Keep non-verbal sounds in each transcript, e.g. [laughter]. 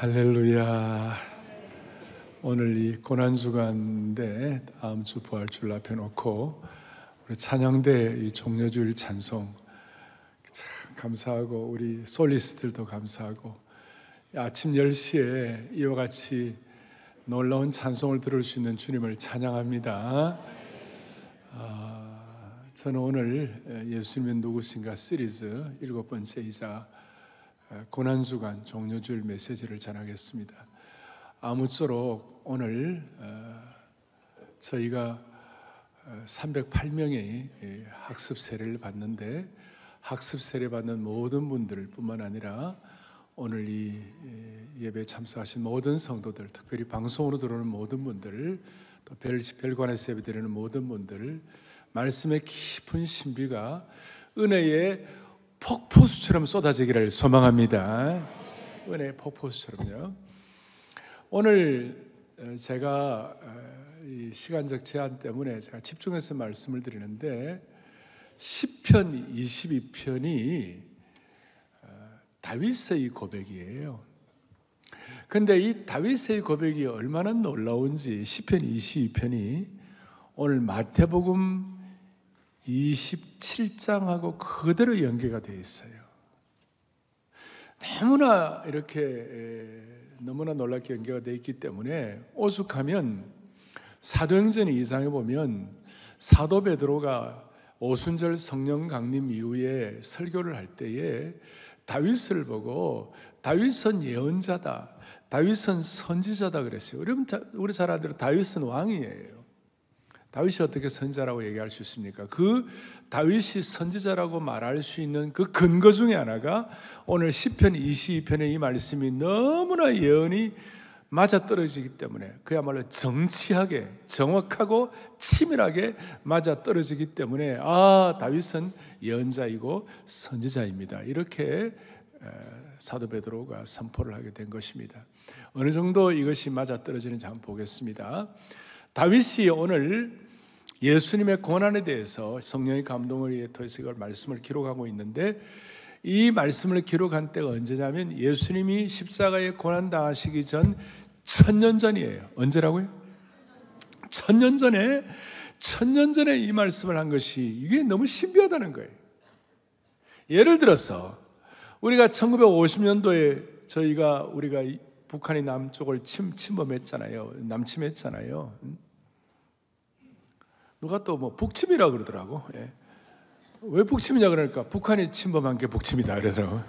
할렐루야. 오늘 이 고난주간인데 다음 주 부활주를 앞에 놓고 우리 찬양대 이 종려주일 찬송 참 감사하고 우리 솔리스트들도 감사하고 아침 10시에 이와 같이 놀라운 찬송을 들을 수 있는 주님을 찬양합니다. 아, 저는 오늘 예수님은 누구신가 시리즈 일곱 번째이자 고난주간 종료주일 메시지를 전하겠습니다. 아무쪼록 오늘 저희가 308명의 학습 세례를 받는데 학습 세례 받는 모든 분들 뿐만 아니라 오늘 이 예배 참석하신 모든 성도들, 특별히 방송으로 들어오는 모든 분들, 또 별, 별관에서 예배 드리는 모든 분들, 말씀의 깊은 신비가 은혜의 폭포수처럼 쏟아지기를 소망합니다. 은혜 폭포수처럼요. 오늘 어, 제가 어, 시간적 제한 때문에 제가 집중해서 말씀을 드리는데 시편 22편이 어, 다윗의 고백이에요. 근데 이 다윗의 고백이 얼마나 놀라운지 시편 22편이 오늘 마태복음 27장하고 그대로 연계가 되어 있어요. 너무나 이렇게 너무나 놀랍게 연계가 되어 있기 때문에 오숙하면 사도행전 이상에 보면 사도 베드로가 오순절 성령 강림 이후에 설교를 할 때에 다윗을 보고 다윗은 예언자다, 다윗은 선지자다 그랬어요. 우리 잘 아는 대로 다윗은 왕이에요. 다윗이 어떻게 선지자라고 얘기할 수 있습니까? 그 다윗이 선지자라고 말할 수 있는 그 근거 중에 하나가 오늘 10편 22편의 이 말씀이 너무나 예언이 맞아떨어지기 때문에 그야말로 정치하게 정확하고 치밀하게 맞아떨어지기 때문에 아 다윗은 예언자이고 선지자입니다 이렇게 사도 베드로가 선포를 하게 된 것입니다 어느 정도 이것이 맞아떨어지는지 한번 보겠습니다 다윗이 오늘 예수님의 고난에 대해서 성령의 감동을 위해 토해스 이걸 말씀을 기록하고 있는데 이 말씀을 기록한 때가 언제냐면 예수님이 십자가에 고난 당하시기 전 천년 전이에요. 언제라고요? 천 년 전에 천 년 전에 이 말씀을 한 것이 이게 너무 신비하다는 거예요. 예를 들어서 우리가 1950년도에 저희가 우리가 북한이 남쪽을 침, 침범했잖아요. 남침했잖아요. 누가 또 뭐 북침이라 고 그러더라고. 예. 왜 북침이냐 그러니까 북한이 침범한 게 북침이다 그러더라고.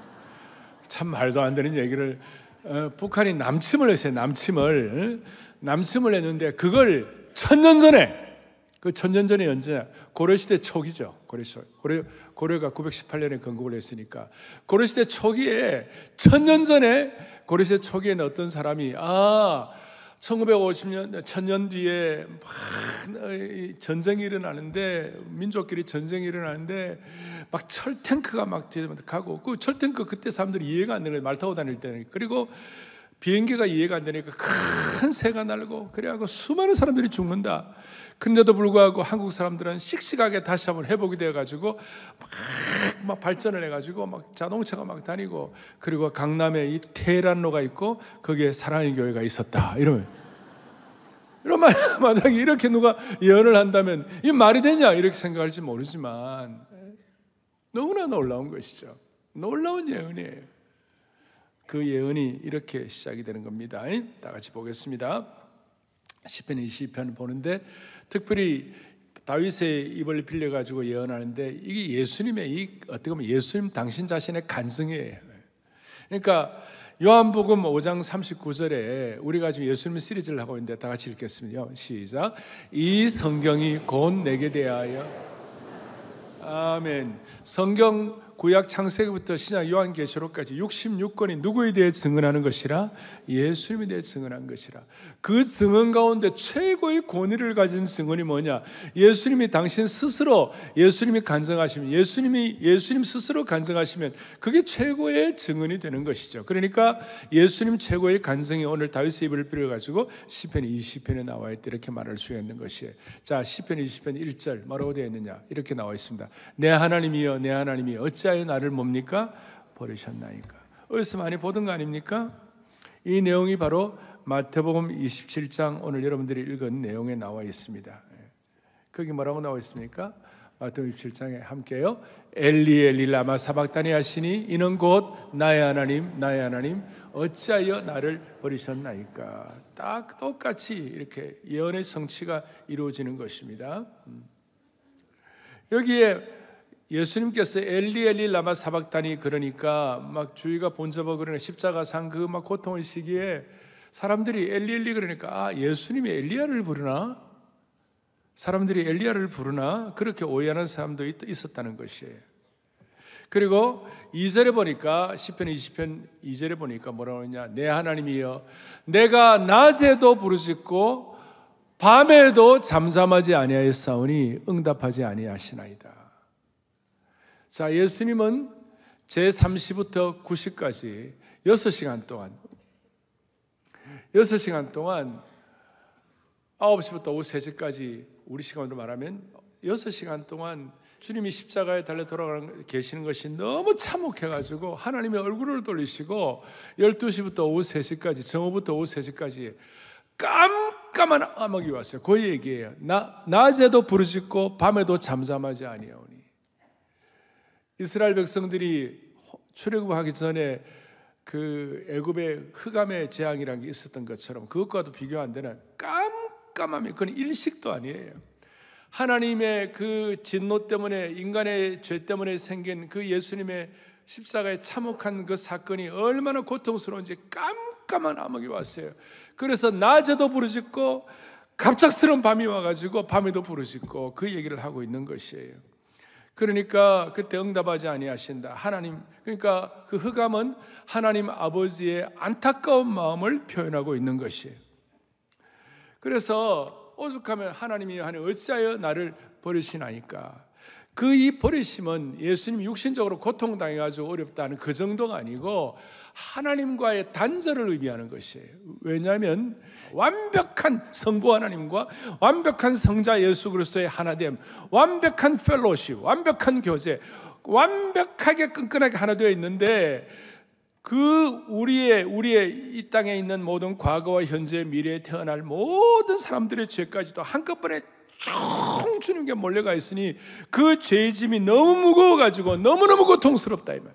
참 말도 안 되는 얘기를 어, 북한이 남침을 했어요. 남침을 남침을 했는데 그걸 천 년 전에 그 천년 전에 언제 고려시대 초기죠. 고려시대 고려 고려가 918년에 건국을 했으니까 고려시대 초기에 천 년 전에 고려시대 초기에는 어떤 사람이 아 1950년, 천년 뒤에 막 전쟁이 일어나는데, 민족끼리 전쟁이 일어나는데, 막 철탱크가 막 가고, 그 철탱크 그때 사람들이 이해가 안 되는 거예요. 말 타고 다닐 때는. 그리고 비행기가 이해가 안 되니까 큰 새가 날고 그래갖고 수많은 사람들이 죽는다. 근데도 불구하고 한국 사람들은 씩씩하게 다시 한번 회복이 되어가지고 막, 막 발전을 해가지고 막 자동차가 막 다니고 그리고 강남에 이 테란로가 있고 거기에 사랑의 교회가 있었다. 이러면 이런 말 만약에 [laughs] 이렇게 누가 예언을 한다면 이 말이 되냐 이렇게 생각할지 모르지만 너무나 놀라운 것이죠. 놀라운 예언이에요. 그 예언이 이렇게 시작이 되는 겁니다. 다 같이 보겠습니다. 10편 20편 보는데 특별히 다윗의 입을 빌려가지고 예언하는데 이게 예수님의 이 어떻게 보면 예수님 당신 자신의 간증이에요. 그러니까 요한복음 5장 39절에 우리가 지금 예수님 시리즈를 하고 있는데 다 같이 읽겠습니다. 시작. 이 성경이 곧 내게 대하여 아멘. 성경 구약 창세기부터 신약 요한계시록까지 66권이 누구에 대해 증언하는 것이라 예수님에 대해 증언한 것이라 그 증언 가운데 최고의 권위를 가진 증언이 뭐냐 예수님이 당신 스스로 예수님이 간증하시면 예수님이 예수님 스스로 간증하시면 그게 최고의 증언이 되는 것이죠 그러니까 예수님 최고의 간증이 오늘 다윗의 입을 빌어 가지고 시편 20편에 나와 있다 이렇게 말할 수 있는 것이에요 자 시편 20편 1절 뭐라고 되어 있느냐 이렇게 나와 있습니다 내 하나님이여 내 하나님이여 어찌 십자의 나를 뭡니까? 버리셨나이까. 어디서 많이 보던 거 아닙니까? 이 내용이 바로 마태복음 27장 오늘 여러분들이 읽은 내용에 나와 있습니다. 예. 거기 뭐라고 나와 있습니까? 마태복음 27장에 함께요. 엘리 엘리 라마 사박다니 하시니 이는 곧 나의 하나님 나의 하나님 어찌하여 나를 버리셨나이까. 딱 똑같이 이렇게 예언의 성취가 이루어지는 것입니다. 음. 여기에 예수님께서 엘리 엘리 라마 사박단이 그러니까 막 주위가 본잡아 그러는 십자가상 그 막고통을 시기에 사람들이 엘리 엘리 그러니까 아 예수님이 엘리야를 부르나 사람들이 엘리야를 부르나 그렇게 오해하는 사람도 있었다는 것이에요. 그리고 2절에 보니까 10편 20편 2절에 보니까 뭐라고 하냐 내 하나님이여 내가 낮에도 부르짖고 밤에도 잠잠하지 아니하였사오니 응답하지 아니하시나이다. 자, 예수님은 제3시부터9시까지 6시간 동안, 6시간 동안 9시부터 오후 3시까지 우리 시간으로 말하면 6시간 동안 주님이 십자가에 달려 돌아가 계시는 것이 너무 참혹해가지고 하나님의 얼굴을 돌리시고 12시부터 오후 3시까지 정오부터 오후 3시까지 깜깜한 암흑이 왔어요. 그 얘기예요. 나, 낮에도 부르짖고 밤에도 잠잠하지 아니요 이스라엘 백성들이 출애굽하기 전에 그 애굽의 흑암의 재앙이라는 게 있었던 것처럼 그것과도 비교 안 되는 깜깜함이 그건 일식도 아니에요. 하나님의 그 진노 때문에 인간의 죄 때문에 생긴 그 예수님의 십자가의 참혹한 그 사건이 얼마나 고통스러운지 깜깜한 암흑이 왔어요. 그래서 낮에도 부르짖고 갑작스러운 밤이 와가지고 밤에도 부르짖고 그 얘기를 하고 있는 것이에요. 그러니까 그때 응답하지 아니하신다. 하나님 그러니까 그 흑암은 하나님 아버지의 안타까운 마음을 표현하고 있는 것이에요. 그래서 오죽하면 하나님이 하니 어찌하여 나를 버리시나이까 그이 버리심은 예수님 육신적으로 고통당해가지고 어렵다는 그 정도가 아니고 하나님과의 단절을 의미하는 것이에요. 왜냐하면 완벽한 성부 하나님과 완벽한 성자 예수 그리스도의 하나됨, 완벽한 펠로십, 완벽한 교제, 완벽하게 끈끈하게 하나 되어 있는데 그 우리의 우리의 이 땅에 있는 모든 과거와 현재 미래에 태어날 모든 사람들의 죄까지도 한꺼번에 쭉주는게 몰려가 있으니 그 죄짐이 너무 무거워가지고 너무너무 고통스럽다 이 말.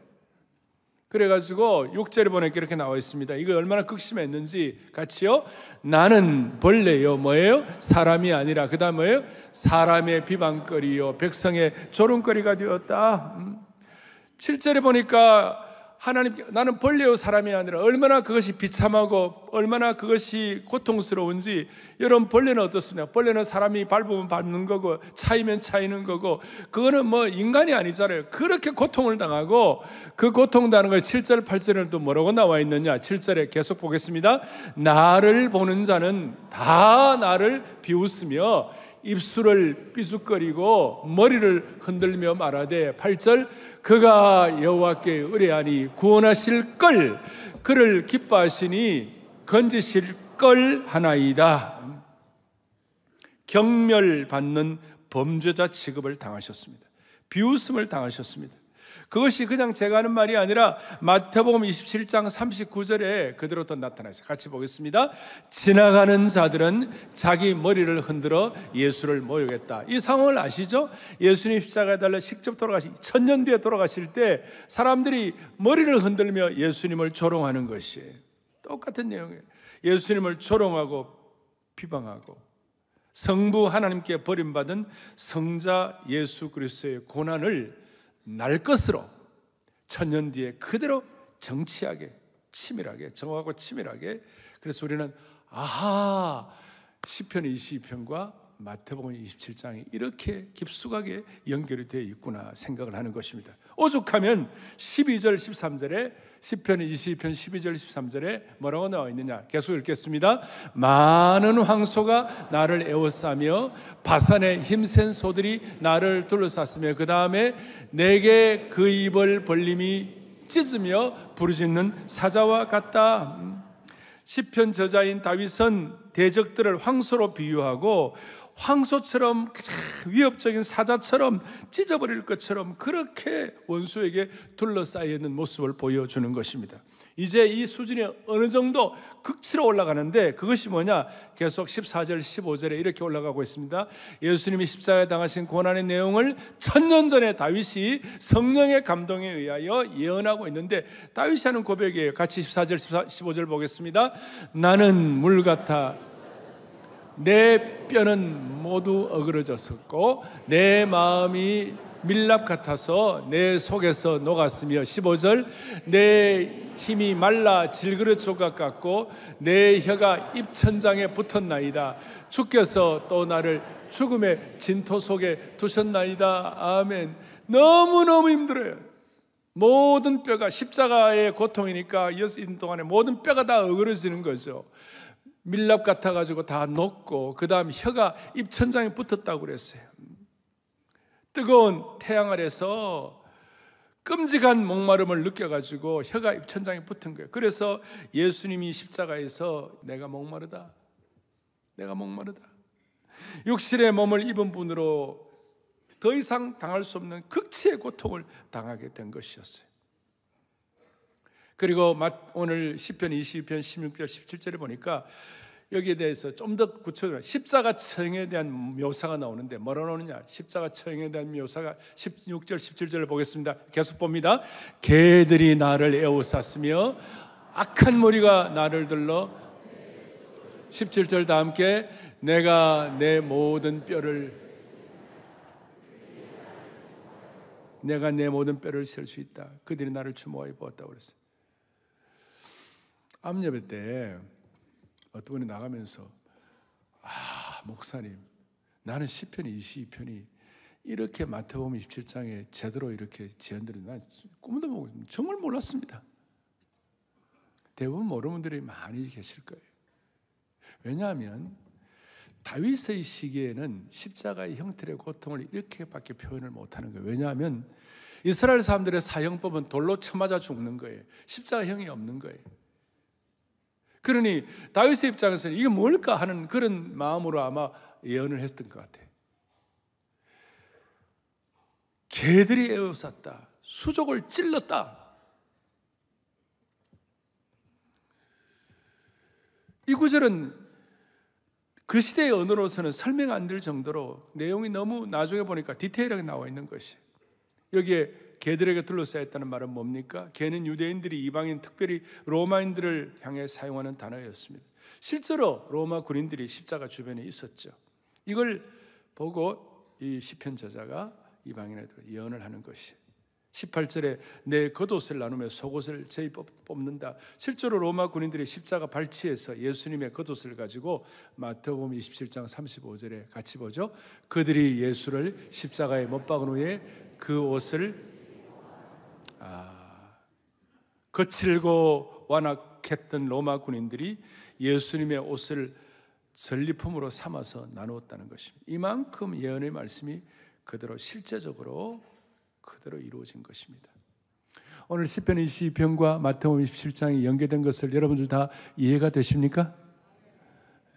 그래가지고 욕제를 보내게 이렇게 나와 있습니다. 이거 얼마나 극심했는지 같이요. 나는 벌레요 뭐예요? 사람이 아니라 그다음 뭐예요? 사람의 비방거리요 백성의 조롱거리가 되었다. 음. 7절에 보니까 하나님 께 나는 벌레의 사람이 아니라 얼마나 그것이 비참하고 얼마나 그것이 고통스러운지 여러분 벌레는 어떻습니까? 벌레는 사람이 밟으면 밟는 거고 차이면 차이는 거고 그거는 뭐 인간이 아니잖아요. 그렇게 고통을 당하고 그 고통당하는 걸 7절 8절에는 또 뭐라고 나와 있느냐? 7절에 계속 보겠습니다. 나를 보는 자는 다 나를 비웃으며 입술을 삐죽거리고 머리를 흔들며 말하되 8절 그가 여호와께 의뢰하니 구원하실 걸 그를 기뻐하시니 건지실 걸 하나이다. 경멸받는 범죄자 취급을 당하셨습니다. 비웃음을 당하셨습니다. 그것이 그냥 제가 하는 말이 아니라 마태복음 27장 39절에 그대로 또 나타나 있어요. 같이 보겠습니다. 지나가는 자들은 자기 머리를 흔들어 예수를 모욕했다. 이 상황을 아시죠? 예수님 십자가에 달려 직접 돌아가시 천년 뒤에 돌아가실 때 사람들이 머리를 흔들며 예수님을 조롱하는 것이 똑같은 내용이에요. 예수님을 조롱하고 비방하고 성부 하나님께 버림받은 성자 예수 그리스도의 고난을 날 것으로 천년 뒤에 그대로 정치하게 치밀하게 정하고 치밀하게 그래서 우리는 아하 시편 22편과 마태복음 27장이 이렇게 깊숙하게 연결이 되어 있구나 생각을 하는 것입니다. 오죽하면 12절 13절에 10편 22편 12절 13절에 뭐라고 나와 있느냐 계속 읽겠습니다 많은 황소가 나를 애워싸며 바산의 힘센 소들이 나를 둘러쌌으며 그 다음에 내게 그 입을 벌림이 찢으며 부르짖는 사자와 같다 음. 시편 저자인 다윗은 대적들을 황소로 비유하고 황소처럼 위협적인 사자처럼 찢어버릴 것처럼 그렇게 원수에게 둘러싸여 있는 모습을 보여주는 것입니다. 이제 이 수준이 어느 정도 극치로 올라가는데 그것이 뭐냐? 계속 14절, 15절에 이렇게 올라가고 있습니다. 예수님이 십자가에 당하신 고난의 내용을 천년 전에 다윗이 성령의 감동에 의하여 예언하고 있는데 다윗이 하는 고백이에요. 같이 14절, 1 5절 보겠습니다. 나는 물 같아 내 뼈는 모두 어그러졌었고 내 마음이 밀랍 같아서 내 속에서 녹았으며 15절 내 힘이 말라 질그릇 조각 같고 내 혀가 입천장에 붙었나이다 주께서 또 나를 죽음의 진토 속에 두셨나이다 아멘 너무너무 힘들어요 모든 뼈가 십자가의 고통이니까 여섯 인 동안에 모든 뼈가 다 어그러지는 거죠 밀랍 같아가지고 다 녹고 그 다음 혀가 입천장에 붙었다고 그랬어요. 뜨거운 태양 아래서 끔찍한 목마름을 느껴가지고 혀가 입천장에 붙은 거예요. 그래서 예수님이 십자가에서 내가 목마르다. 내가 목마르다. 육신의 몸을 입은 분으로 더 이상 당할 수 없는 극치의 고통을 당하게 된 것이었어요. 그리고 오늘 10편, 22편, 16절, 17절에 보니까 여기에 대해서 좀 더 구체적으로 십자가처형에 대한 묘사가 나오는데 뭐라 나오느냐? 십자가처형에 대한 묘사가 16절, 17절을 보겠습니다. 계속 봅니다. 개들이 나를 애호쌌으며 악한 머리가 나를 들러 17절 다 함께 내가 내 모든 뼈를 내가 내 모든 뼈를 셀 수 있다. 그들이 나를 추모하여 보았다고 그랬어요. 암 예배 때 어떤 분이 나가면서 아 목사님 나는 1 0편 22편이 이렇게 마태복음 27장에 제대로 이렇게 재현되는 난 꿈도 보고 정말 몰랐습니다. 대부분 모르는 분들이 많이 계실 거예요. 왜냐하면 다윗의 시기에는 십자가의 형태의 고통을 이렇게밖에 표현을 못하는 거예요. 왜냐하면 이스라엘 사람들의 사형법은 돌로 쳐맞아 죽는 거예요. 십자가형이 없는 거예요. 그러니 다윗의 입장에서는 이게 뭘까 하는 그런 마음으로 아마 예언을 했던 것 같아요. 개들이 에워쌌다. 수족을 찔렀다. 이 구절은 그 시대의 언어로서는 설명 안 될 정도로 내용이 너무 나중에 보니까 디테일하게 나와 있는 것이 여기에 개들의 곁들로 쌓였다는 말은 뭡니까? 개는 유대인들이 이방인 특별히 로마인들을 향해 사용하는 단어였습니다. 실제로 로마 군인들이 십자가 주변에 있었죠. 이걸 보고 이 시편 저자가 이방인에 대 예언을 하는 것이 18절에 내 겉옷을 나누며 속옷을 제이 뽑는다. 실제로 로마 군인들이 십자가 발치에서 예수님의 겉옷을 가지고 마태복음 27장 35절에 같이 보죠. 그들이 예수를 십자가에 못 박은 후에 그 옷을 아, 그 거칠고 완악했던 로마 군인들이 예수님의 옷을 전리품으로 삼아서 나누었다는 것입니다. 이만큼 예언의 말씀이 그대로 실제적으로 그대로 이루어진 것입니다. 오늘 10편 22편과 마태음 27장이 연계된 것을 여러분들 다 이해가 되십니까?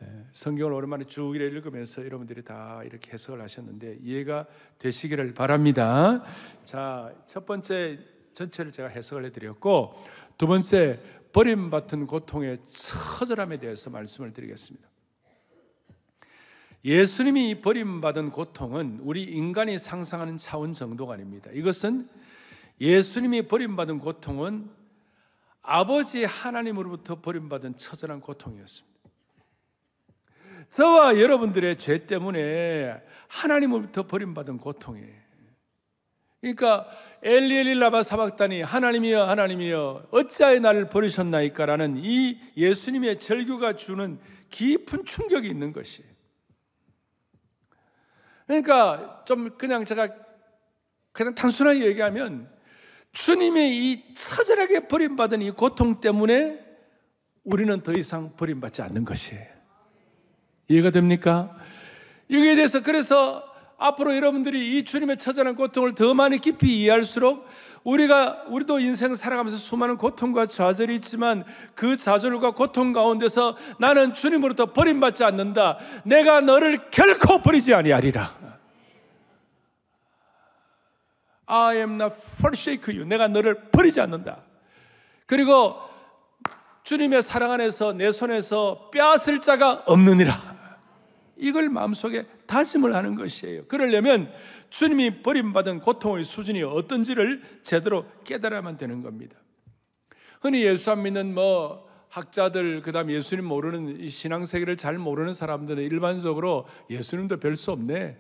예, 성경을 오랜만에 쭉 읽으면서 여러분들이 다 이렇게 해석을 하셨는데 이해가 되시기를 바랍니다. 자, 첫 번째 전체를 제가 해석을 해드렸고 두 번째 버림받은 고통의 처절함에 대해서 말씀을 드리겠습니다. 예수님이 버림받은 고통은 우리 인간이 상상하는 차원 정도가 아닙니다. 이것은 예수님이 버림받은 고통은 아버지 하나님으로부터 버림받은 처절한 고통이었습니다. 저와 여러분들의 죄 때문에 하나님으로부터 버림받은 고통이에요. 그러니까 엘리엘리라바 사박단이 하나님이여 하나님이여 어찌하여 나를 버리셨나이까라는 이 예수님의 절규가 주는 깊은 충격이 있는 것이. 그러니까 좀 그냥 제가 그냥 단순하게 얘기하면 주님의 이 처절하게 버림받은 이 고통 때문에 우리는 더 이상 버림받지 않는 것이에요. 이해가 됩니까? 여기에 대해서 그래서 앞으로 여러분들이 이 주님의 처절한 고통을 더 많이 깊이 이해할수록 우리가 우리도 인생 살아가면서 수많은 고통과 좌절이 있지만 그 좌절과 고통 가운데서 나는 주님으로부터 버림받지 않는다. 내가 너를 결코 버리지 아니하리라. I am not forsake you. 내가 너를 버리지 않는다. 그리고 주님의 사랑 안에서 내 손에서 빼앗을 자가 없느니라. 이걸 마음속에 다짐을 하는 것이에요. 그러려면 주님이 버림받은 고통의 수준이 어떤지를 제대로 깨달아만 되는 겁니다. 흔히 예수 안 믿는 뭐 학자들 그다음 예수님 모르는 신앙 세계를 잘 모르는 사람들은 일반적으로 예수님도 별 수 없네.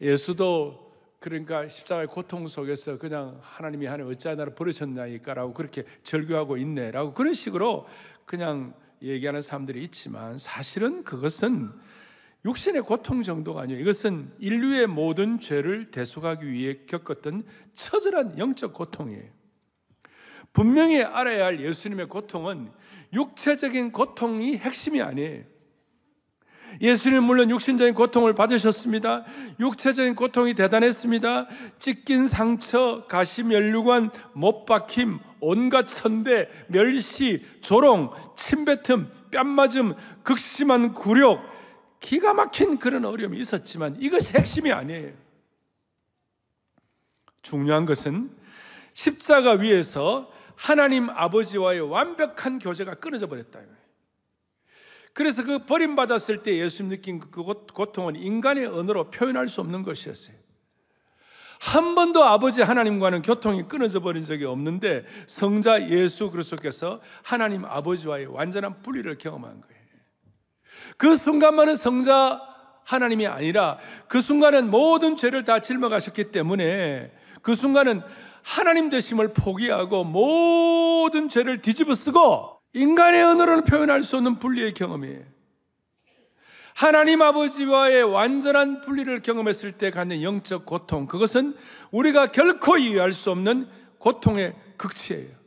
예수도 그러니까 십자가의 고통 속에서 그냥 하나님이 하늘 어찌 나를 버리셨나이까라고 그렇게 절규하고 있네라고 그런 식으로 그냥 얘기하는 사람들이 있지만 사실은 그것은 육신의 고통 정도가 아니에요. 이것은 인류의 모든 죄를 대속하기 위해 겪었던 처절한 영적 고통이에요. 분명히 알아야 할 예수님의 고통은 육체적인 고통이 핵심이 아니에요. 예수님 물론 육신적인 고통을 받으셨습니다. 육체적인 고통이 대단했습니다. 찢긴 상처, 가시면류관, 못 박힘, 온갖 선대, 멸시, 조롱, 침뱉음, 뺨맞음, 극심한 굴욕, 기가 막힌 그런 어려움이 있었지만 이것이 핵심이 아니에요. 중요한 것은 십자가 위에서 하나님 아버지와의 완벽한 교제가 끊어져 버렸다. 그래서 그 버림받았을 때 예수님 느낀 그 고통은 인간의 언어로 표현할 수 없는 것이었어요. 한 번도 아버지 하나님과는 교통이 끊어져 버린 적이 없는데 성자 예수 그리스도께서 하나님 아버지와의 완전한 분리를 경험한 거예요. 그 순간만은 성자 하나님이 아니라 그 순간은 모든 죄를 다 짊어가셨기 때문에 그 순간은 하나님 되심을 포기하고 모든 죄를 뒤집어 쓰고 인간의 언어로는 표현할 수 없는 분리의 경험이에요. 하나님 아버지와의 완전한 분리를 경험했을 때 갖는 영적 고통, 그것은 우리가 결코 이해할 수 없는 고통의 극치예요.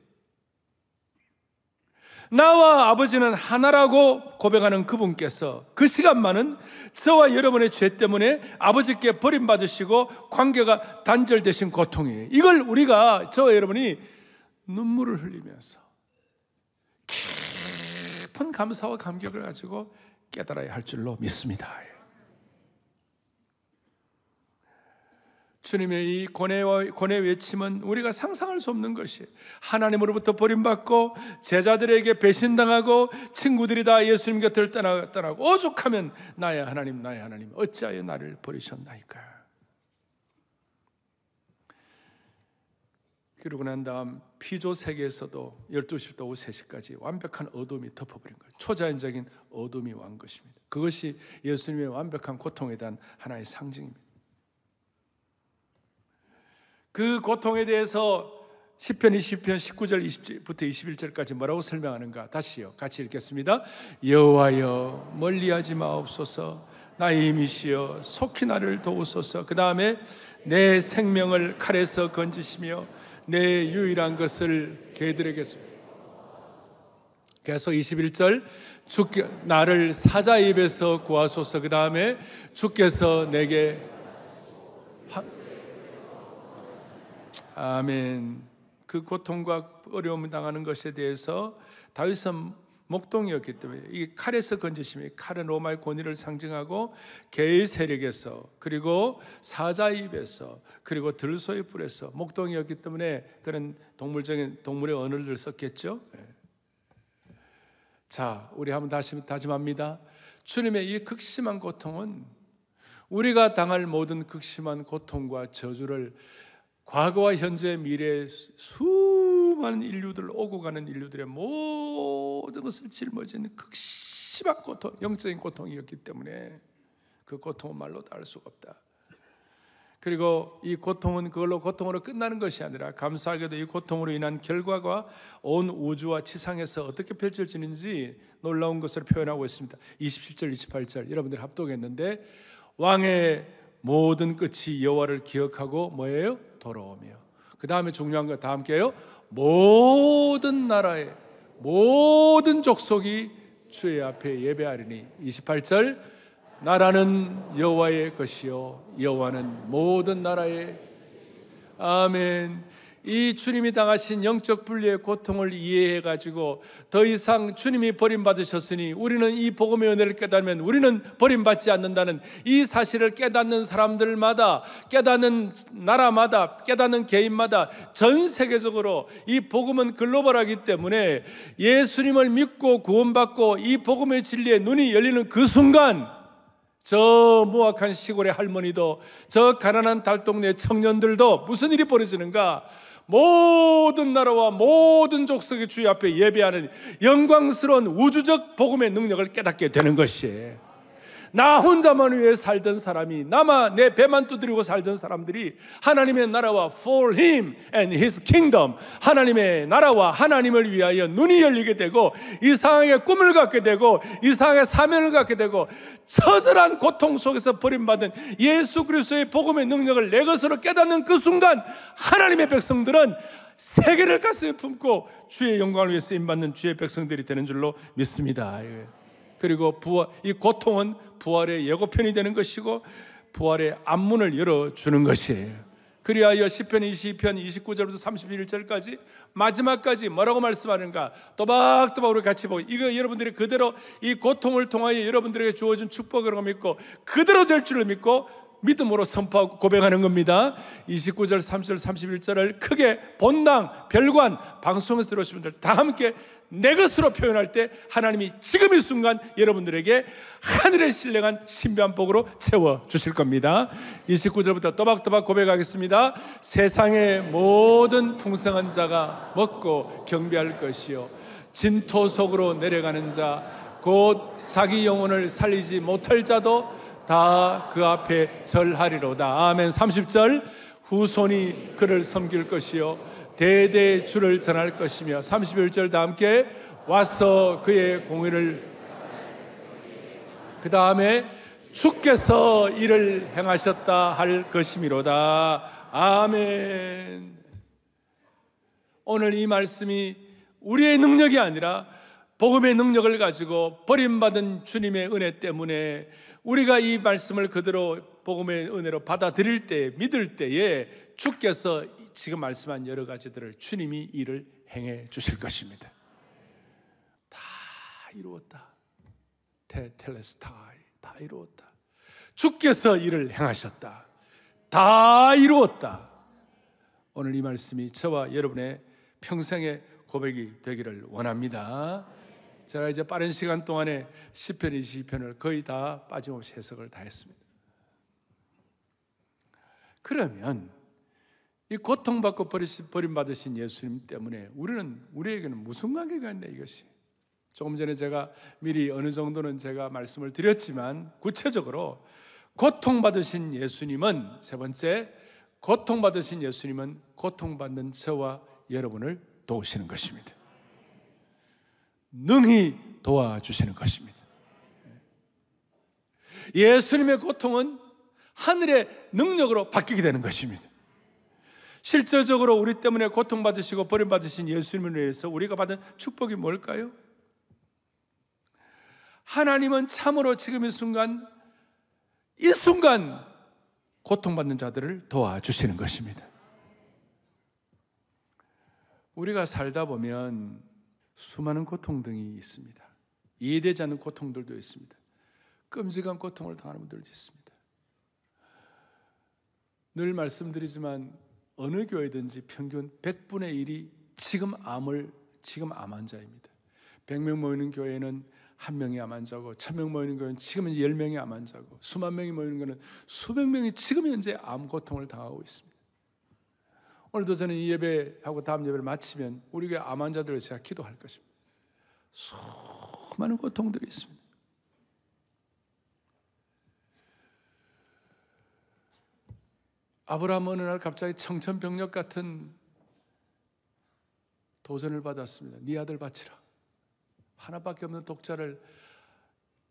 나와 아버지는 하나라고 고백하는 그분께서 그 시간만은 저와 여러분의 죄 때문에 아버지께 버림받으시고 관계가 단절되신 고통이에요. 이걸 우리가 저와 여러분이 눈물을 흘리면서 깊은 감사와 감격을 가지고 깨달아야 할 줄로 믿습니다. 주님의 이 권해와 권해 외침은 우리가 상상할 수 없는 것이 하나님으로부터 버림받고 제자들에게 배신당하고 친구들이 다 예수님 곁을 떠나, 떠나고 오죽하면 나의 하나님 나의 하나님 어찌하여 나를 버리셨나이까 그러고 난 다음 피조 세계에서도 12시부터 오후 3시까지 완벽한 어둠이 덮어버린 거예요. 초자연적인 어둠이 왕 것입니다. 그것이 예수님의 완벽한 고통에 대한 하나의 상징입니다. 그 고통에 대해서 10편, 20편, 19절부터 21절까지 뭐라고 설명하는가? 다시요. 같이 읽겠습니다. 여와여 멀리하지 마옵소서 나의 임이시여 속히 나를 도우소서 그 다음에 내 생명을 칼에서 건지시며 내 유일한 것을 개들에게 계속 21절 주 나를 사자 입에서 구하소서 그 다음에 주께서 내게 아멘. 그 고통과 어려움 을 당하는 것에 대해서 다윗은 목동이었기 때문에 이 칼에서 건지심이 칼은 로마의 권위를 상징하고 개의 세력에서 그리고 사자 입에서 그리고 들소의 뿔에서 목동이었기 때문에 그런 동물적인 동물의 언어를 썼겠죠. 예. 자, 우리 한번 다시 다짐합니다. 주님의 이 극심한 고통은 우리가 당할 모든 극심한 고통과 저주를 과거와 현재, 미래의 수많은 인류들 오고 가는 인류들의 모든 것을 짊어지는 극심한 고통, 영적인 고통이었기 때문에 그 고통은 말로 다할 수가 없다. 그리고 이 고통은 그걸로 고통으로 끝나는 것이 아니라 감사하게도 이 고통으로 인한 결과가 온 우주와 지상에서 어떻게 펼쳐지는지 놀라운 것을 표현하고 있습니다. 27절, 28절 여러분들 합독했는데 왕의 모든 끝이 여호와를 기억하고 뭐예요? 돌아오며그 다음에 중요한 거 다 함께요. 모든 나라의 모든 족속이 주의 앞에 예배하리니 28절 나라는 여호와의 것이요 여호와는 모든 나라의 아멘. 이 주님이 당하신 영적 분리의 고통을 이해해 가지고 더 이상 주님이 버림받으셨으니 우리는 이 복음의 은혜를 깨달으면 우리는 버림받지 않는다는 이 사실을 깨닫는 사람들마다 깨닫는 나라마다 깨닫는 개인마다 전 세계적으로 이 복음은 글로벌하기 때문에 예수님을 믿고 구원받고 이 복음의 진리에 눈이 열리는 그 순간 저 무악한 시골의 할머니도 저 가난한 달동네 청년들도 무슨 일이 벌어지는가? 모든 나라와 모든 족속이 주의 앞에 예배하는 영광스러운 우주적 복음의 능력을 깨닫게 되는 것이에요. 나 혼자만 위해 살던 사람이 나만 내 배만 두드리고 살던 사람들이 하나님의 나라와 for him and his kingdom 하나님의 나라와 하나님을 위하여 눈이 열리게 되고 이상하게 꿈을 갖게 되고 이상하게 사명을 갖게 되고 처절한 고통 속에서 버림받은 예수 그리스도의 복음의 능력을 내 것으로 깨닫는 그 순간 하나님의 백성들은 세계를 가슴에 품고 주의 영광을 위해 쓰임 받는 주의 백성들이 되는 줄로 믿습니다. 예. 그리고 부활, 이 고통은 부활의 예고편이 되는 것이고 부활의 앞문을 열어주는 것이에요. 그리하여 10편, 22편, 29절부터 31절까지 마지막까지 뭐라고 말씀하는가? 또박또박 우리 같이 보고 이거 여러분들이 그대로 이 고통을 통하여 여러분들에게 주어진 축복이라고 믿고 그대로 될 줄을 믿고 믿음으로 선포하고 고백하는 겁니다. 29절, 30절, 31절을 크게 본당, 별관, 방송에서 들으시면 다 함께 내 것으로 표현할 때 하나님이 지금 이 순간 여러분들에게 하늘의 신령한 신비한 복으로 채워 주실 겁니다. 29절부터 또박또박 고백하겠습니다. 세상의 모든 풍성한 자가 먹고 경비할 것이요 진토 속으로 내려가는 자 곧 자기 영혼을 살리지 못할 자도 다그 앞에 절하리로다. 아멘. 30절 후손이 그를 섬길 것이요 대대 주를 전할 것이며 31절 다 함께 와서 그의 공의를 그 다음에 주께서 이를 행하셨다 할 것이미로다. 아멘. 오늘 이 말씀이 우리의 능력이 아니라 복음의 능력을 가지고 버림받은 주님의 은혜 때문에 우리가 이 말씀을 그대로 복음의 은혜로 받아들일 때, 믿을 때에 주께서 지금 말씀한 여러 가지들을 주님이 일을 행해 주실 것입니다. 다 이루었다. 테, 텔레스타이. 다 이루었다. 주께서 일을 행하셨다. 다 이루었다. 오늘 이 말씀이 저와 여러분의 평생의 고백이 되기를 원합니다. 제가 이제 빠른 시간 동안에 10편, 20편을 거의 다 빠짐없이 해석을 다 했습니다. 그러면 이 고통받고 버림받으신 예수님 때문에 우리는, 우리에게는 무슨 관계가 있냐 이것이. 조금 전에 제가 미리 어느 정도는 제가 말씀을 드렸지만 구체적으로 고통받으신 예수님은 세 번째, 고통받으신 예수님은 고통받는 저와 여러분을 도우시는 것입니다. 능히 도와주시는 것입니다. 예수님의 고통은 하늘의 능력으로 바뀌게 되는 것입니다. 실질적으로 우리 때문에 고통받으시고 버림받으신 예수님을 위해서 우리가 받은 축복이 뭘까요? 하나님은 참으로 지금 이 순간, 이 순간 고통받는 자들을 도와주시는 것입니다. 우리가 살다 보면 수많은 고통 등이 있습니다. 이해되지 않는 고통들도 있습니다. 끔찍한 고통을 당하는 분들도 있습니다. 늘 말씀드리지만 어느 교회든지 평균 100분의 1이 지금 암을 지금 암 환자입니다. 100명 모이는 교회는 한 명이 암 환자고 1000명 모이는 교회는 지금 10명이 암 환자고 수만 명이 모이는 교회는 수백 명이 지금 현재 암 고통을 당하고 있습니다. 오늘도 저는 이 예배하고 다음 예배를 마치면 우리 교회 암환자들을 제가 기도할 것입니다. 수많은 고통들이 있습니다. 아브라함 어느 날 갑자기 청천벽력 같은 도전을 받았습니다. 네 아들 바치라. 하나밖에 없는 독자를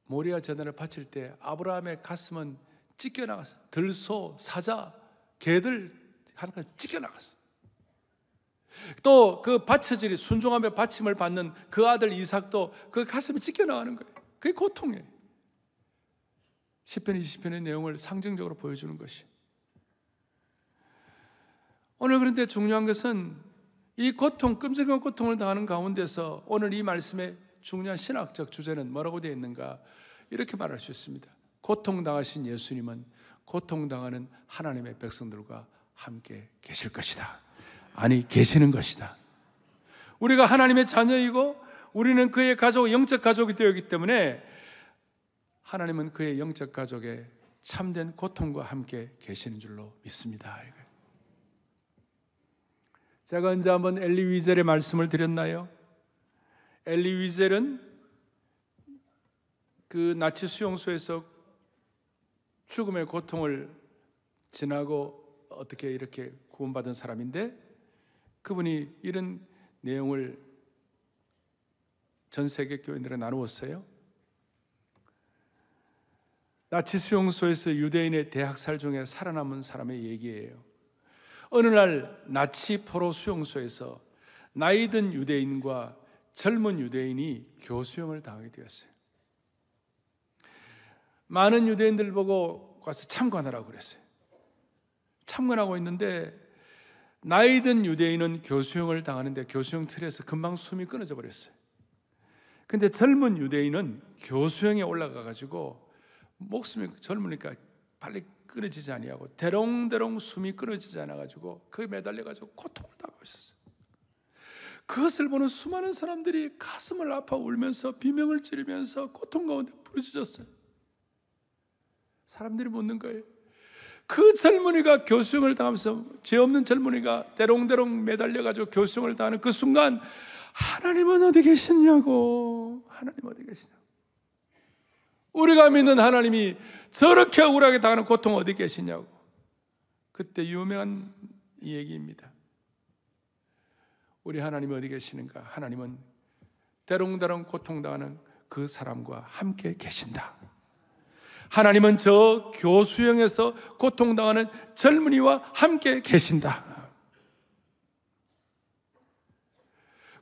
모리아 제단을 바칠 때 아브라함의 가슴은 찢겨나가서 들소, 사자, 개들 하나님지 찢겨나갔어. 또그 바쳐질이 순종하며 바침을 받는 그 아들 이삭도 그 가슴이 찢겨나가는 거예요. 그게 고통이에요. 10편, 20편의 내용을 상징적으로 보여주는 것이. 오늘 그런데 중요한 것은 이 고통, 끔찍한 고통을 당하는 가운데서 오늘 이 말씀의 중요한 신학적 주제는 뭐라고 되어 있는가? 이렇게 말할 수 있습니다. 고통당하신 예수님은 고통당하는 하나님의 백성들과 함께 계실 것이다. 아니, 계시는 것이다. 우리가 하나님의 자녀이고 우리는 그의 가족, 영적 가족이 되었기 때문에 하나님은 그의 영적 가족에 참된 고통과 함께 계시는 줄로 믿습니다. 제가 언제 한번 엘리 위젤의 말씀을 드렸나요? 엘리 위젤은 그 나치 수용소에서 죽음의 고통을 지나고 어떻게 이렇게 구원받은 사람인데 그분이 이런 내용을 전 세계 교인들에 나누었어요. 나치 수용소에서 유대인의 대학살 중에 살아남은 사람의 얘기예요. 어느 날 나치 포로 수용소에서 나이든 유대인과 젊은 유대인이 교수형을 당하게 되었어요. 많은 유대인들 보고 가서 참관하라고 그랬어요. 참관하고 있는데 나이 든 유대인은 교수형을 당하는데 교수형 틀에서 금방 숨이 끊어져 버렸어요. 근데 젊은 유대인은 교수형에 올라가 가지고 목숨이 젊으니까 빨리 끊어지지 아니하고 대롱대롱 숨이 끊어지지 않아 가지고 그에 매달려 가지고 고통을 당하고 있었어요. 그것을 보는 수많은 사람들이 가슴을 아파 울면서 비명을 지르면서 고통 가운데 부르짖었어요. 사람들이 묻는 거예요. 그 젊은이가 교수형을 당하면서 죄 없는 젊은이가 대롱대롱 매달려가지고 교수형을 당하는 그 순간 하나님은 어디 계시냐고 하나님 어디 계시냐 우리가 믿는 하나님이 저렇게 억울하게 당하는 고통 어디 계시냐고 그때 유명한 얘기입니다 우리 하나님 어디 계시는가 하나님은 대롱대롱 고통당하는 그 사람과 함께 계신다 하나님은 저 교수형에서 고통당하는 젊은이와 함께 계신다.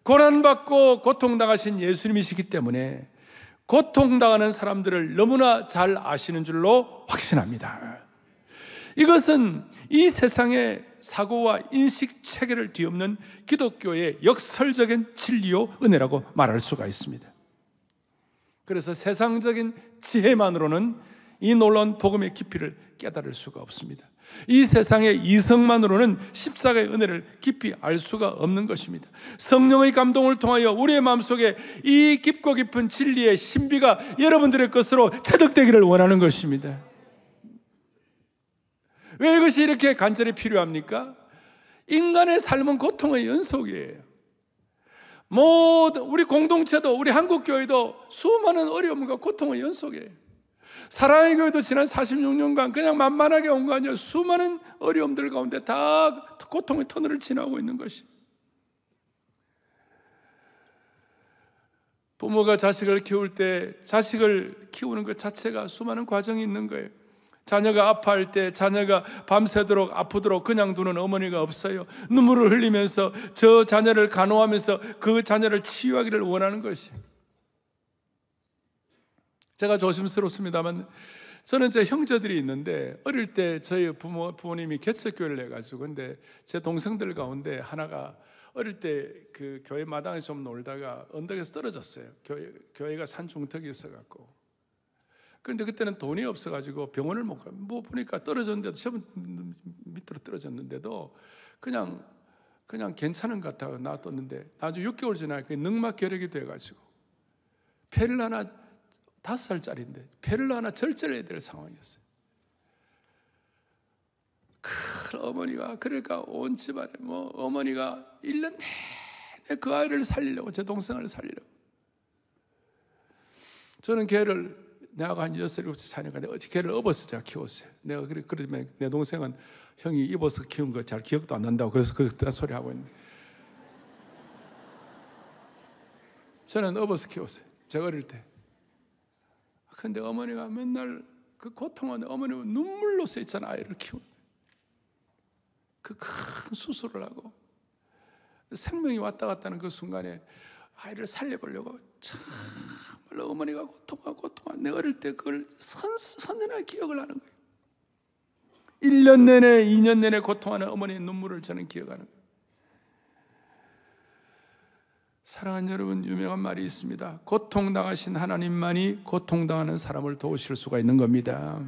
고난받고 고통당하신 예수님이시기 때문에 고통당하는 사람들을 너무나 잘 아시는 줄로 확신합니다. 이것은 이 세상의 사고와 인식 체계를 뒤엎는 기독교의 역설적인 진리요 은혜라고 말할 수가 있습니다. 그래서 세상적인 지혜만으로는 이 놀라운 복음의 깊이를 깨달을 수가 없습니다. 이 세상의 이성만으로는 십사가의 은혜를 깊이 알 수가 없는 것입니다. 성령의 감동을 통하여 우리의 마음속에 이 깊고 깊은 진리의 신비가 여러분들의 것으로 체득되기를 원하는 것입니다. 왜 이것이 이렇게 간절히 필요합니까? 인간의 삶은 고통의 연속이에요. 모든 우리 공동체도 우리 한국 교회도 수많은 어려움과 고통의 연속이에요. 사랑의 교회도 지난 46년간 그냥 만만하게 온 거 아니에요. 수많은 어려움들 가운데 다 고통의 터널을 지나고 있는 것이. 부모가 자식을 키울 때 자식을 키우는 것 자체가 수많은 과정이 있는 거예요. 자녀가 아파할 때 자녀가 밤새도록 아프도록 그냥 두는 어머니가 없어요. 눈물을 흘리면서 저 자녀를 간호하면서 그 자녀를 치유하기를 원하는 것이에요. 제가 조심스럽습니다만 저는 제 형제들이 있는데 어릴 때 저희 부모 부모님이 개척교회를 해가지고 근데 제 동생들 가운데 하나가 어릴 때 그 교회 마당에 좀 놀다가 언덕에서 떨어졌어요. 교회, 교회가 산 중턱에 있어갖고. 그런데 그때는 돈이 없어가지고 병원을 못 가. 뭐 보니까 떨어졌는데도 처음 밑으로 떨어졌는데도 그냥 그냥 괜찮은 것 같아요. 놔뒀는데 아주 6개월 지나니까 늑막 결핵이 돼가지고 폐를 하나 다섯 살짜리인데 배로 하나 절절해야 될 상황이었어요. 큰 어머니가 그러니까 온 집안에 뭐 어머니가 1년 내내 그 아이를 살리려고 제 동생을 살리려고 저는 걔를 내가 한 여섯 일곱 살니까 어째 걔를 업어서 제가 키웠어요. 내가 그래 그러면 내 동생은 형이 입어서 키운 거 잘 기억도 안 난다고 그래서 그, 그딴 소리 하고 있는데 저는 업어서 키웠어요. 제가 어릴 때 근데 어머니가 맨날 그고통한 어머니 눈물로 세찬 아이를 키우그큰 수술을 하고 생명이 왔다 갔다 는그 순간에 아이를 살려보려고 참말로 어머니가 고통하고 고통한 내 어릴 때 그걸 선, 선연하게 기억을 하는 거예요. 1년 내내, 2년 내내 고통하는 어머니의 눈물을 저는 기억하는 거예요. 사랑하는 여러분, 유명한 말이 있습니다. 고통당하신 하나님만이 고통당하는 사람을 도우실 수가 있는 겁니다.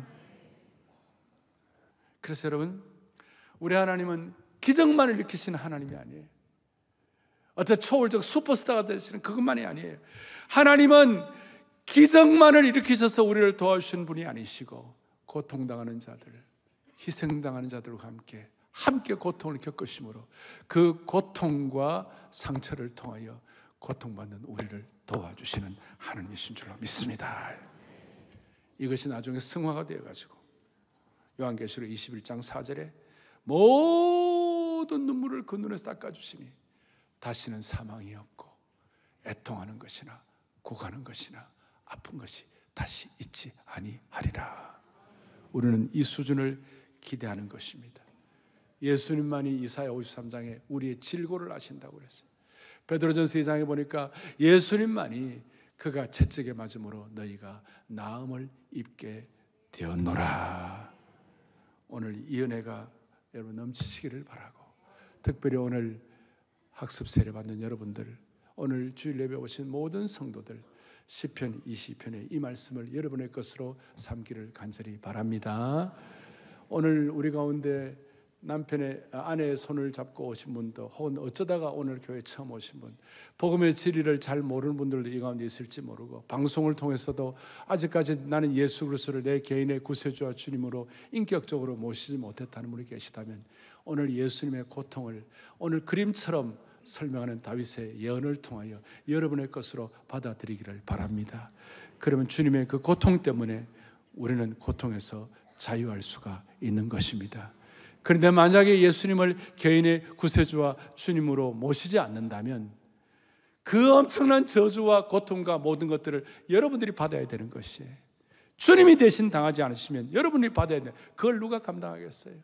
그래서 여러분, 우리 하나님은 기적만을 일으키시 하나님이 아니에요. 어떤 초월적 슈퍼스타가 되시는 그것만이 아니에요. 하나님은 기적만을 일으키셔서 우리를 도와주신 분이 아니시고, 고통당하는 자들, 희생당하는 자들과 함께 함께 고통을 겪으심으로 그 고통과 상처를 통하여 고통받는 우리를 도와주시는 하나님이신 줄로 믿습니다. 이것이 나중에 승화가 되어가지고 요한계시록 21장 4절에 모든 눈물을 그 눈에서 닦아주시니 다시는 사망이 없고 애통하는 것이나 고가는 것이나 아픈 것이 다시 있지 아니하리라. 우리는 이 수준을 기대하는 것입니다. 예수님만이 이사야 53장에 우리의 질고를 아신다고 그랬어요. 베드로전서 2장에 보니까 예수님만이 그가 채찍에 맞음으로 너희가 나음을 입게 되었노라. 오늘 이 은혜가 여러분 넘치시기를 바라고 특별히 오늘 학습 세례 받는 여러분들 오늘 주일 예배 오신 모든 성도들 시편 20편의 이 말씀을 여러분의 것으로 삼기를 간절히 바랍니다. 오늘 우리 가운데 남편의 아내의 손을 잡고 오신 분도 혹은 어쩌다가 오늘 교회 처음 오신 분, 복음의 진리를 잘 모르는 분들도 이 가운데 있을지 모르고 방송을 통해서도 아직까지 나는 예수 그리스도를 내 개인의 구세주와 주님으로 인격적으로 모시지 못했다는 분이 계시다면 오늘 예수님의 고통을 오늘 그림처럼 설명하는 다윗의 예언을 통하여 여러분의 것으로 받아들이기를 바랍니다. 그러면 주님의 그 고통 때문에 우리는 고통에서 자유할 수가 있는 것입니다. 그런데 만약에 예수님을 개인의 구세주와 주님으로 모시지 않는다면 그 엄청난 저주와 고통과 모든 것들을 여러분들이 받아야 되는 것이에요. 주님이 대신 당하지 않으시면 여러분이 받아야 돼. 그걸 누가 감당하겠어요?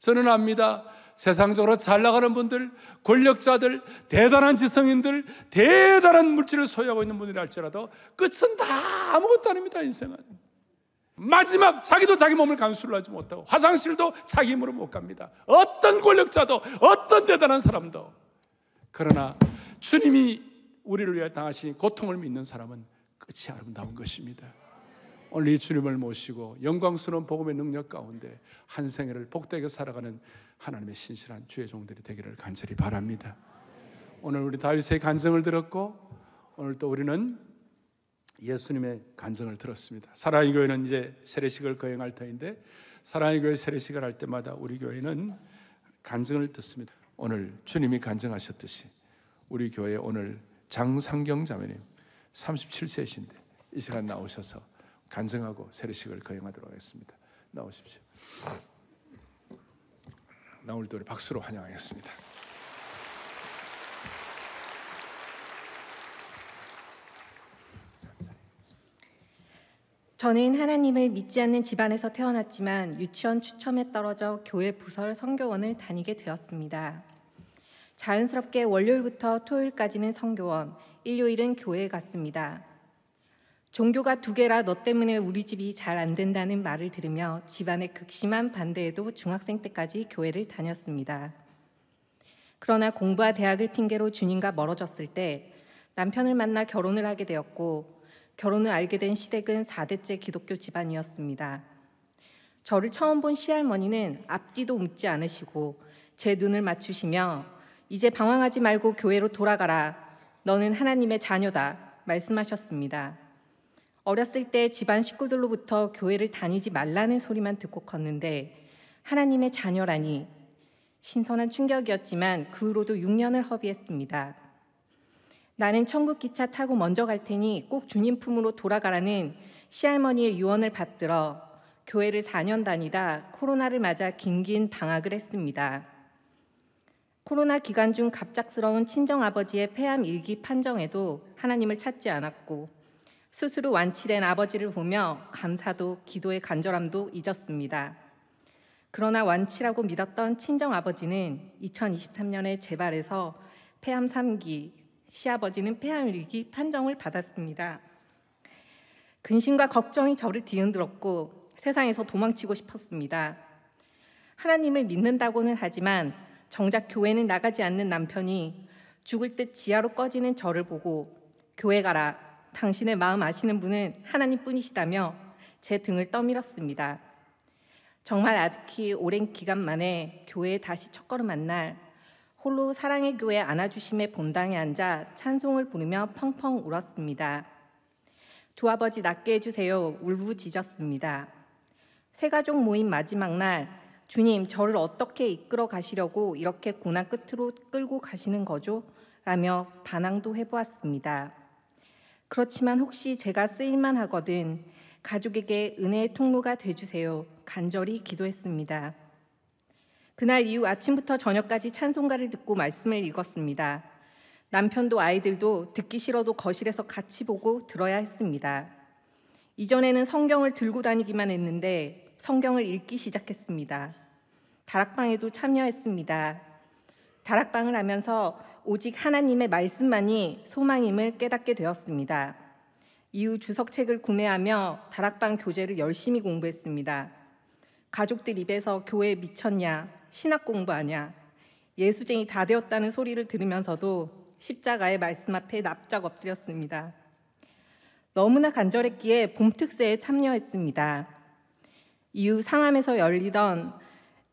저는 압니다. 세상적으로 잘 나가는 분들, 권력자들, 대단한 지성인들, 대단한 물질을 소유하고 있는 분들이 할지라도 끝은 다 아무것도 아닙니다, 인생은. 마지막 자기도 자기 몸을 간수를 하지 못하고 화장실도 자기 힘으로 못 갑니다. 어떤 권력자도 어떤 대단한 사람도 그러나 주님이 우리를 위해 당하신 고통을 믿는 사람은 끝이 아름다운 것입니다. 오늘 이 주님을 모시고 영광스러운 복음의 능력 가운데 한 생애를 복되게 살아가는 하나님의 신실한 주의 종들이 되기를 간절히 바랍니다. 오늘 우리 다윗의 간증을 들었고 오늘 또 우리는 예수님의 간증을 들었습니다. 사랑의 교회는 이제 세례식을 거행할 터인데 사랑의 교회 세례식을 할 때마다 우리 교회는 간증을 듣습니다. 오늘 주님이 간증하셨듯이 우리 교회 오늘 장상경 자매님 3 7세신데이 시간 나오셔서 간증하고 세례식을 거행하도록 하겠습니다. 나오십시오. 나올 때 우리 박수로 환영하겠습니다. 저는 하나님을 믿지 않는 집안에서 태어났지만 유치원 추첨에 떨어져 교회 부설 성교원을 다니게 되었습니다. 자연스럽게 월요일부터 토요일까지는 성교원, 일요일은 교회에 갔습니다. 종교가 두 개라 너 때문에 우리 집이 잘 안 된다는 말을 들으며 집안의 극심한 반대에도 중학생 때까지 교회를 다녔습니다. 그러나 공부와 대학을 핑계로 주님과 멀어졌을 때 남편을 만나 결혼을 하게 되었고 결혼을 알게 된 시댁은 4대째 기독교 집안이었습니다. 저를 처음 본 시할머니는 앞뒤도 묻지 않으시고 제 눈을 맞추시며 이제 방황하지 말고 교회로 돌아가라. 너는 하나님의 자녀다. 말씀하셨습니다. 어렸을 때 집안 식구들로부터 교회를 다니지 말라는 소리만 듣고 컸는데 하나님의 자녀라니 신선한 충격이었지만 그 후로도 6년을 허비했습니다. 나는 천국 기차 타고 먼저 갈 테니 꼭 주님 품으로 돌아가라는 시할머니의 유언을 받들어 교회를 4년 다니다 코로나를 맞아 긴긴 방학을 했습니다. 코로나 기간 중 갑작스러운 친정 아버지의 폐암 일기 판정에도 하나님을 찾지 않았고 스스로 완치된 아버지를 보며 감사도 기도의 간절함도 잊었습니다. 그러나 완치라고 믿었던 친정 아버지는 2023년에 재발해서 폐암 3기, 시아버지는 폐암일기 판정을 받았습니다. 근심과 걱정이 저를 뒤흔들었고 세상에서 도망치고 싶었습니다. 하나님을 믿는다고는 하지만 정작 교회는 나가지 않는 남편이 죽을 듯 지하로 꺼지는 저를 보고 교회 가라 당신의 마음 아시는 분은 하나님뿐이시다며 제 등을 떠밀었습니다. 정말 아득히 오랜 기간 만에 교회에 다시 첫걸음 한날 홀로 사랑의 교회 안아주심의 본당에 앉아 찬송을 부르며 펑펑 울었습니다. 두 아버지 낫게 해주세요. 울부짖었습니다. 새가족 모임 마지막 날 주님 저를 어떻게 이끌어 가시려고 이렇게 고난 끝으로 끌고 가시는 거죠? 라며 반항도 해보았습니다. 그렇지만 혹시 제가 쓰일만 하거든 가족에게 은혜의 통로가 돼주세요. 간절히 기도했습니다. 그날 이후 아침부터 저녁까지 찬송가를 듣고 말씀을 읽었습니다. 남편도 아이들도 듣기 싫어도 거실에서 같이 보고 들어야 했습니다. 이전에는 성경을 들고 다니기만 했는데 성경을 읽기 시작했습니다. 다락방에도 참여했습니다. 다락방을 하면서 오직 하나님의 말씀만이 소망임을 깨닫게 되었습니다. 이후 주석책을 구매하며 다락방 교재를 열심히 공부했습니다. 가족들 입에서 교회 미쳤냐, 신학 공부하냐 예수쟁이 다 되었다는 소리를 들으면서도 십자가의 말씀 앞에 납작 엎드렸습니다. 너무나 간절했기에 봄 특세에 참여했습니다. 이후 상암에서 열리던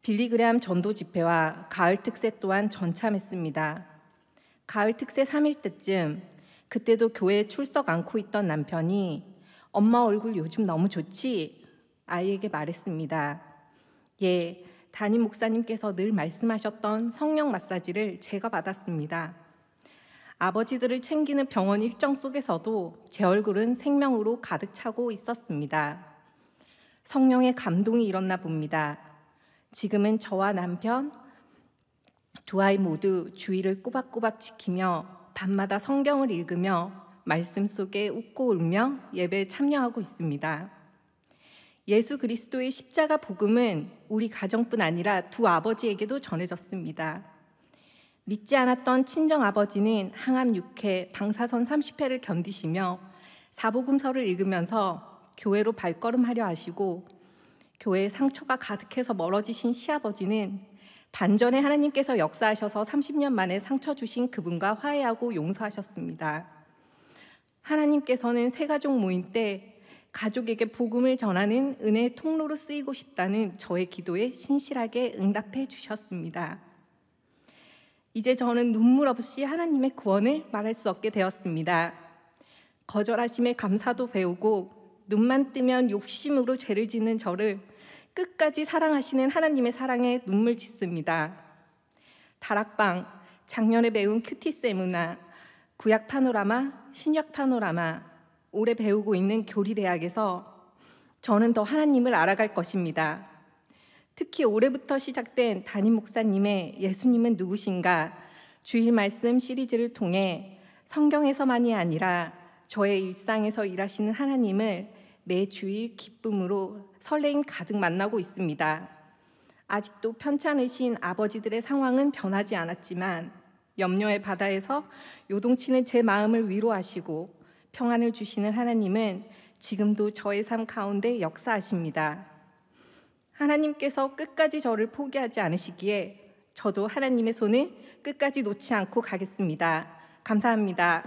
빌리그램 전도 집회와 가을 특세 또한 전참했습니다. 가을 특세 3일 때쯤 그때도 교회에 출석 않고 있던 남편이 엄마 얼굴 요즘 너무 좋지? 아이에게 말했습니다. 예, 담임 목사님께서 늘 말씀하셨던 성령 마사지를 제가 받았습니다. 아버지들을 챙기는 병원 일정 속에서도 제 얼굴은 생명으로 가득 차고 있었습니다. 성령의 감동이 일었나 봅니다. 지금은 저와 남편, 두 아이 모두 주위를 꼬박꼬박 지키며 밤마다 성경을 읽으며 말씀 속에 웃고 울며 예배에 참여하고 있습니다. 예수 그리스도의 십자가 복음은 우리 가정뿐 아니라 두 아버지에게도 전해졌습니다. 믿지 않았던 친정 아버지는 항암 6회, 방사선 30회를 견디시며 사복음서를 읽으면서 교회로 발걸음하려 하시고 교회에 상처가 가득해서 멀어지신 시아버지는 반전에 하나님께서 역사하셔서 30년 만에 상처 주신 그분과 화해하고 용서하셨습니다. 하나님께서는 세 가족 모임 때 가족에게 복음을 전하는 은혜의 통로로 쓰이고 싶다는 저의 기도에 신실하게 응답해 주셨습니다. 이제 저는 눈물 없이 하나님의 구원을 말할 수 없게 되었습니다. 거절하심의 감사도 배우고 눈만 뜨면 욕심으로 죄를 짓는 저를 끝까지 사랑하시는 하나님의 사랑에 눈물 짓습니다. 다락방, 작년에 배운 큐티 세무나 구약 파노라마, 신약 파노라마, 오래 배우고 있는 교리대학에서 저는 더 하나님을 알아갈 것입니다. 특히 올해부터 시작된 담임 목사님의 예수님은 누구신가 주일 말씀 시리즈를 통해 성경에서만이 아니라 저의 일상에서 일하시는 하나님을 매 주일 기쁨으로 설레임 가득 만나고 있습니다. 아직도 편찮으신 아버지들의 상황은 변하지 않았지만 염려의 바다에서 요동치는 제 마음을 위로하시고 평안을 주시는 하나님은 지금도 저의 삶 가운데 역사하십니다. 하나님께서 끝까지 저를 포기하지 않으시기에 저도 하나님의 손을 끝까지 놓지 않고 가겠습니다. 감사합니다.